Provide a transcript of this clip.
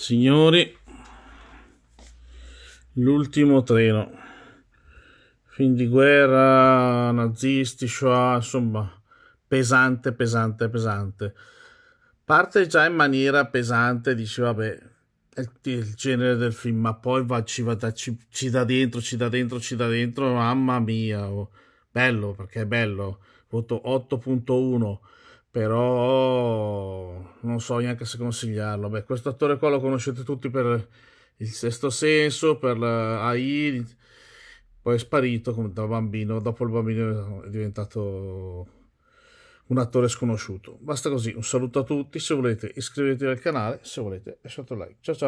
Signori, l'ultimo treno. Fin di guerra, nazisti, Shoah, insomma, pesante, pesante, pesante. Parte già in maniera pesante, dice vabbè, è il genere del film, ma poi va, ci, va da, ci, ci dà dentro, ci dà dentro, ci dà dentro, mamma mia, oh. bello perché è bello, voto 8.1, però non so neanche se consigliarlo. Beh, questo attore qua lo conoscete tutti per Il Sesto Senso, per AI, poi è sparito da bambino, dopo il bambino è diventato un attore sconosciuto. Basta così, un saluto a tutti, se volete iscrivetevi al canale, se volete lasciate un like. Ciao ciao!